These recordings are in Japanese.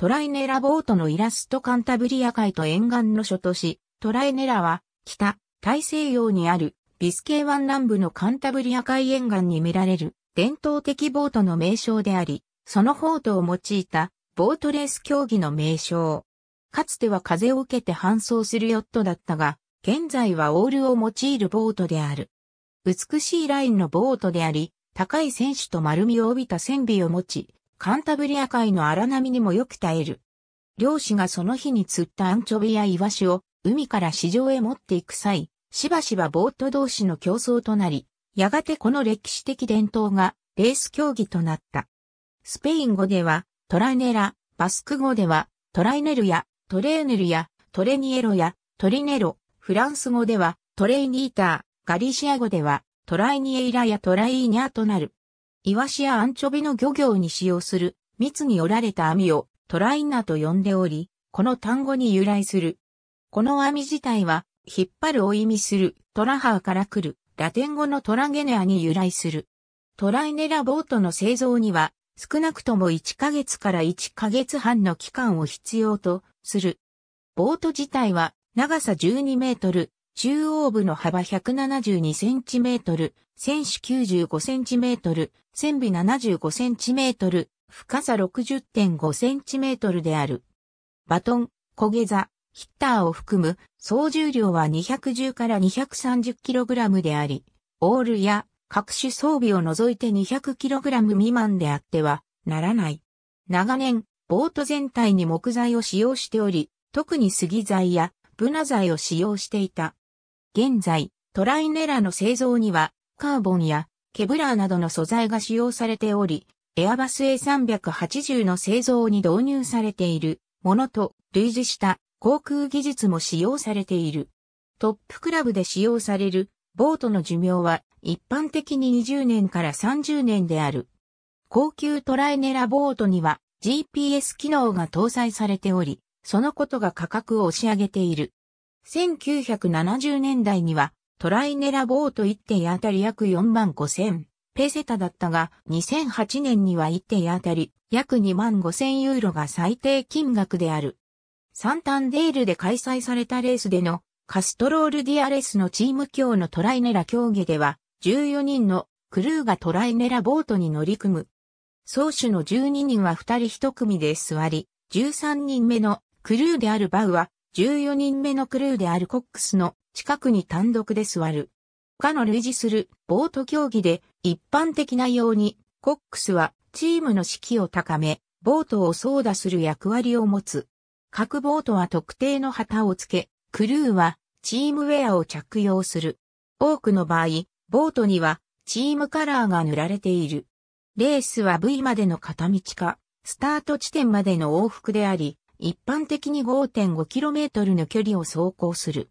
トライネラボートのイラストカンタブリア海と沿岸の諸都市、トライネラは、北、大西洋にある、ビスケー湾南部のカンタブリア海沿岸に見られる、伝統的ボートの名称であり、そのボートを用いた、ボートレース競技の名称。かつては風を受けて搬送するヨットだったが、現在はオールを用いるボートである。美しいラインのボートであり、高い選手と丸みを帯びた船尾を持ち、カンタブリア海の荒波にもよく耐える。漁師がその日に釣ったアンチョビやイワシを海から市場へ持っていく際、しばしばボート同士の競争となり、やがてこの歴史的伝統がレース競技となった。スペイン語ではトラネラ、バスク語ではトライネルやトレーネルやトレニエロやトリネロ、フランス語ではトレイニーター、ガリシア語ではトライニエイラやトライーニャーとなる。イワシやアンチョビの漁業に使用する密に折られた網をトライナと呼んでおり、この単語に由来する。この網自体は、引っ張るを意味するトラハーから来るラテン語のトラゲネアに由来する。トライネラボートの製造には少なくとも1ヶ月から1ヶ月半の期間を必要とする。ボート自体は長さ12メートル、中央部の幅172センチメートル、選手95センチメートル、船尾75センチメートル、深さ60.5センチメートルである。バトン、焦げ座、ヒッターを含む総重量は210から 230kg であり、オールや各種装備を除いて 200kg 未満であってはならない。長年、ボート全体に木材を使用しており、特に杉材やブナ材を使用していた。現在、トライネラの製造にはカーボンやケブラーなどの素材が使用されており、エアバス A380 の製造に導入されているものと類似した航空技術も使用されている。トップクラブで使用されるボートの寿命は一般的に20年から30年である。高級トライネラボートには GPS 機能が搭載されており、そのことが価格を押し上げている。1970年代にはトライネラボート1点あたり約4万5千ペセタだったが、2008年には1点あたり約2万5千ユーロが最低金額である。サンタンデールで開催されたレースでのカストロールディアレスのチーム強のトライネラ競技では、14人のクルーがトライネラボートに乗り組む。総主の12人は2人1組で座り、13人目のクルーであるバウは、14人目のクルーであるコックスの近くに単独で座る。かの類似するボート競技で一般的なようにコックスはチームの士気を高め、ボートを操舵する役割を持つ。各ボートは特定の旗をつけ、クルーはチームウェアを着用する。多くの場合、ボートにはチームカラーが塗られている。レースは V までの片道か、スタート地点までの往復であり、一般的に 5.5km の距離を走行する。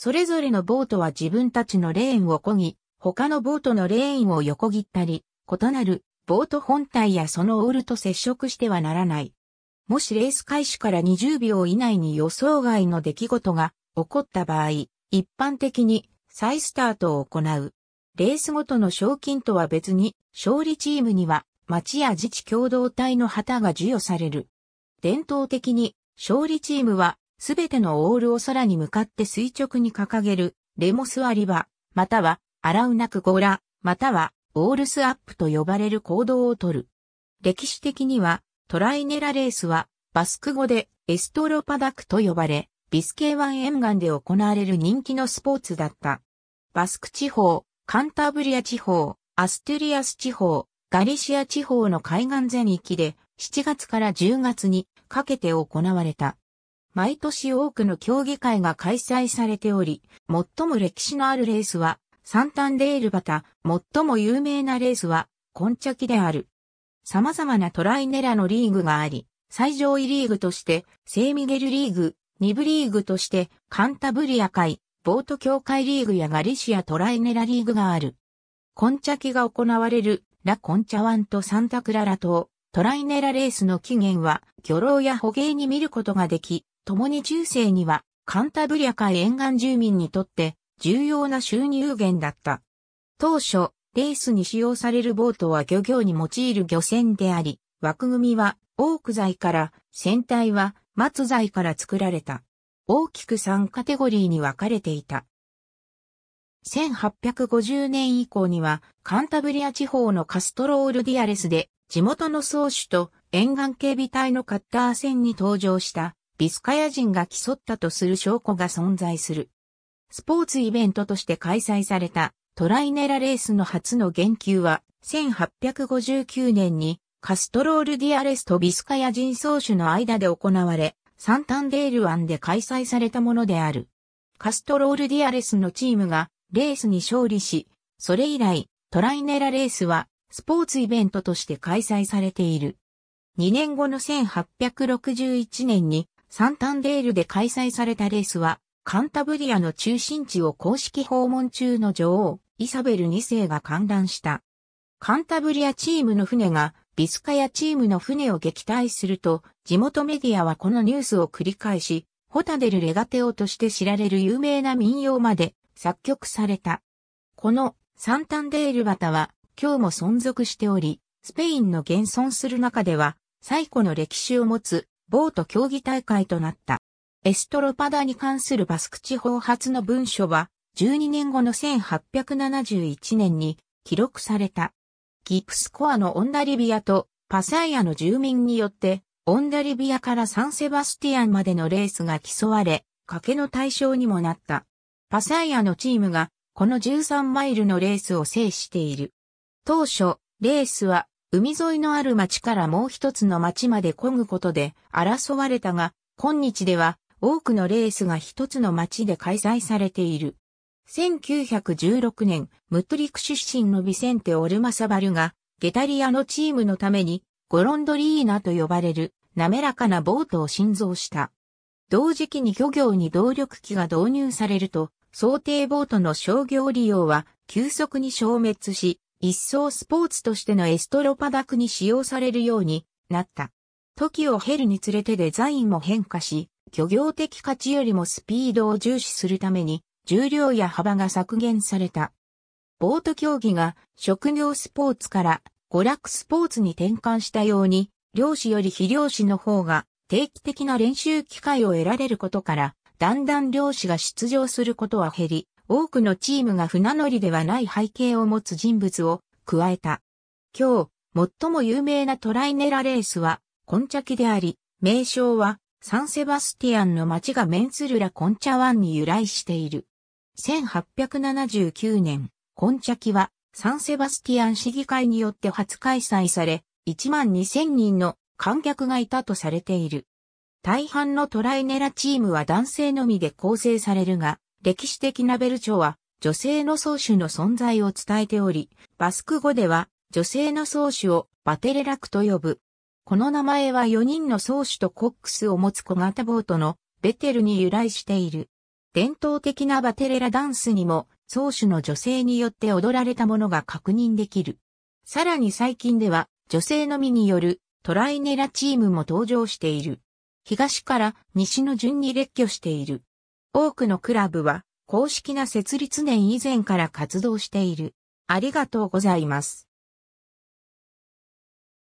それぞれのボートは自分たちのレーンを漕ぎ、他のボートのレーンを横切ったり、異なるボート本体やそのオールと接触してはならない。もしレース開始から20秒以内に予想外の出来事が起こった場合、一般的に再スタートを行う。レースごとの賞金とは別に、勝利チームには町や自治共同体の旗が授与される。伝統的に、勝利チームはすべてのオールを空に向かって垂直に掲げる、レモスアリバ、または、アラウナクゴラ、または、オールスアップと呼ばれる行動をとる。歴史的には、トライネラレースは、バスク語でエストロパダクと呼ばれ、ビスケー湾沿岸で行われる人気のスポーツだった。バスク地方、カンタブリア地方、アステリアス地方、ガリシア地方の海岸全域で7月から10月にかけて行われた。毎年多くの競技会が開催されており、最も歴史のあるレースは、サンタンデールバタ、最も有名なレースは、コンチャキである。様々なトライネラのリーグがあり、最上位リーグとして、セーミゲルリーグ、2部リーグとして、カンタブリア会、ボート協会リーグやガリシアトライネラリーグがある。コンチャキが行われる、ラ・コンチャワンとサンタクララ島、トライネラレースの起源は、魚老や捕鯨に見ることができ、共に中世にはカンタブリア海沿岸住民にとって重要な収入源だった。当初、レースに使用されるボートは漁業に用いる漁船であり、枠組みはオーク材から、船体は松材から作られた。大きく3カテゴリーに分かれていた。1850年以降にはカンタブリア地方のカストロールディアレスで地元の宗主と沿岸警備隊のカッター船に登場したビスカヤ人が競ったとする証拠が存在する。スポーツイベントとして開催されたトライネラレースの初の言及は1859年にカストロールディアレスとビスカヤ人総主の間で行われ、サンタンデール湾で開催されたものである。カストロールディアレスのチームがレースに勝利し、それ以来トライネラレースはスポーツイベントとして開催されている。2年後の1861年にサンタンデールで開催されたレースは、カンタブリアの中心地を公式訪問中の女王、イサベル2世が観覧した。カンタブリアチームの船が、ビスカヤチームの船を撃退すると、地元メディアはこのニュースを繰り返し、ホタデルレガテオとして知られる有名な民謡まで作曲された。このサンタンデールバタは今日も存続しており、スペインの現存する中では最古の歴史を持つボート競技大会となった。エストロパダに関するバスク地方発の文書は、12年後の1871年に記録された。ギプスコアのオンダリビアとパサイアの住民によって、オンダリビアからサンセバスティアンまでのレースが競われ、賭けの対象にもなった。パサイアのチームが、この13マイルのレースを制している。当初、レースは海沿いのある町からもう一つの町まで漕ぐことで争われたが、今日では多くのレースが一つの町で開催されている。1916年、ムトリク出身のビセンテ・オルマサバルが、ゲタリアのチームのために、ゴロンドリーナと呼ばれる、滑らかなボートを新造した。同時期に漁業に動力機が導入されると、想定ボートの商業利用は急速に消滅し、一層スポーツとしてのエストロパダクに使用されるようになった。時を経るにつれてデザインも変化し、漁業的価値よりもスピードを重視するために、重量や幅が削減された。ボート競技が職業スポーツから娯楽スポーツに転換したように、漁師より非漁師の方が定期的な練習機会を得られることから、だんだん漁師が出場することは減り、多くのチームが船乗りではない背景を持つ人物を加えた。今日、最も有名なトライネラレースは、コンチャキであり、名称は、サンセバスティアンの街がメンスルラ・コンチャ湾に由来している。1879年、コンチャキは、サンセバスティアン市議会によって初開催され、1万2000人の観客がいたとされている。大半のトライネラチームは男性のみで構成されるが、歴史的なベルチョは女性の宗主の存在を伝えており、バスク語では女性の宗主をバテレラクと呼ぶ。この名前は4人の宗主とコックスを持つ小型ボートのベテルに由来している。伝統的なバテレラダンスにも宗主の女性によって踊られたものが確認できる。さらに最近では女性のみによるトライネラチームも登場している。東から西の順に列挙している。多くのクラブは公式な設立年以前から活動している。ありがとうございます。